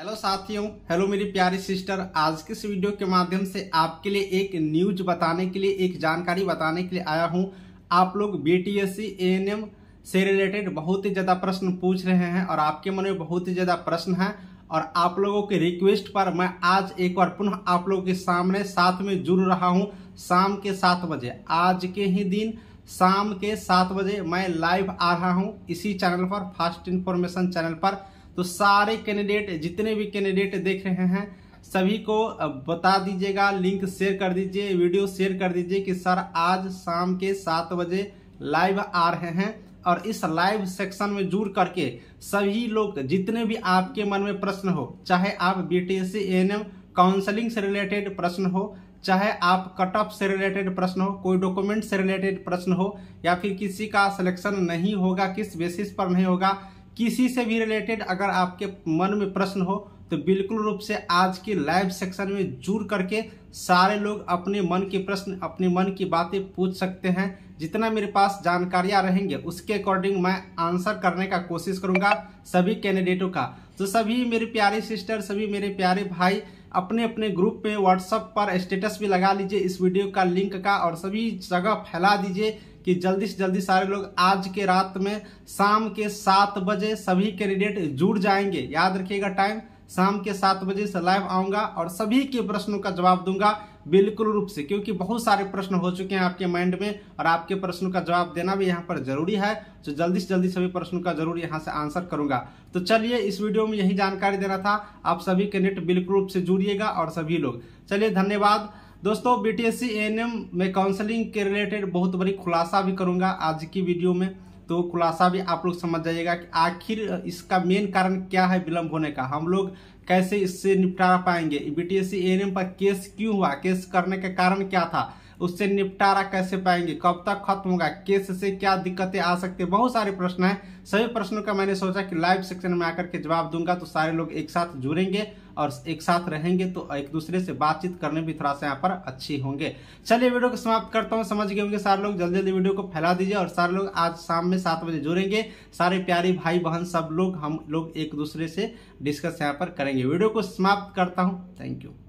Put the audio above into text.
hello साथियों hello मेरी प्यारी सिस्टर आज के इस वीडियो के माध्यम से आपके लिए एक न्यूज बताने के लिए एक जानकारी बताने के लिए आया हूं आप लोग बी टी एन एम से रिलेटेड बहुत ही ज़्यादा प्रश्न पूछ रहे हैं और आपके मन में बहुत ही ज़्यादा प्रश्न है और आप लोगों के रिक्वेस्ट पर मैं आज एक बार पुनः आप लोगों के सामने साथ में जुड़ रहा हूँ शाम के सात बजे आज के ही दिन शाम के सात बजे मैं लाइव आ रहा हूँ इसी चैनल पर फास्ट इन्फॉर्मेशन चैनल पर तो सारे कैंडिडेट जितने भी कैंडिडेट देख रहे हैं सभी को बता दीजिएगा लिंक शेयर कर दीजिए वीडियो शेयर कर दीजिए कि सर आज शाम के सात बजे लाइव आ रहे हैं और इस लाइव सेक्शन में जुड़ करके सभी लोग जितने भी आपके मन में प्रश्न हो चाहे आप बी टी एस काउंसलिंग से रिलेटेड प्रश्न हो चाहे आप कट ऑफ से रिलेटेड प्रश्न हो कोई डॉक्यूमेंट से रिलेटेड प्रश्न हो या फिर किसी का सिलेक्शन नहीं होगा किस बेसिस पर नहीं होगा किसी से भी रिलेटेड अगर आपके मन में प्रश्न हो तो बिल्कुल रूप से आज के लाइव सेक्शन में जुड़ करके सारे लोग अपने मन के प्रश्न अपने मन की बातें पूछ सकते हैं जितना मेरे पास जानकारियां रहेंगे उसके अकॉर्डिंग मैं आंसर करने का कोशिश करूंगा सभी कैंडिडेटों का तो सभी मेरे प्यारे सिस्टर सभी मेरे प्यारे भाई अपने अपने ग्रुप में व्हाट्सअप पर स्टेटस भी लगा लीजिए इस वीडियो का लिंक का और सभी जगह फैला दीजिए कि जल्दी से जल्दी सारे लोग आज के रात में शाम के सात बजे सभी कैंडिडेट जुड़ जाएंगे याद रखिएगा टाइम शाम के सात बजे से लाइव आऊँगा और सभी के प्रश्नों का जवाब दूंगा बिल्कुल रूप से क्योंकि बहुत सारे प्रश्न हो चुके हैं आपके माइंड में और आपके प्रश्नों का जवाब देना भी यहाँ पर जरूरी है तो जल्दी से जल्दी सभी प्रश्नों का जरूर यहाँ से आंसर करूंगा तो चलिए इस वीडियो में यही जानकारी देना था आप सभी के नेट बिल्कुल रूप से जुड़िएगा और सभी लोग चलिए धन्यवाद दोस्तों बी टी में काउंसलिंग के रिलेटेड बहुत बड़ी खुलासा भी करूंगा आज की वीडियो में तो खुलासा भी आप लोग समझ जाइएगा कि आखिर इसका मेन कारण क्या है विलंब होने का हम लोग कैसे इससे निपटा पाएंगे बी टी एन एम पर केस क्यों हुआ केस करने का कारण क्या था उससे निपटारा कैसे पाएंगे कब तक खत्म होगा केस से क्या दिक्कतें आ सकती है बहुत सारे प्रश्न है सभी प्रश्नों का मैंने सोचा कि लाइव सेक्शन में आकर के जवाब दूंगा तो सारे लोग एक साथ जुड़ेंगे और एक साथ रहेंगे तो एक दूसरे से बातचीत करने भी थोड़ा सा यहाँ पर अच्छी होंगे चलिए वीडियो को समाप्त करता हूँ समझ गए होंगे सारे लोग जल्दी जल्दी वीडियो को फैला दीजिए और सारे लोग आज शाम में सात बजे जुड़ेंगे सारे प्यारी भाई बहन सब लोग हम लोग एक दूसरे से डिस्कस यहाँ पर करेंगे वीडियो को समाप्त करता हूँ थैंक यू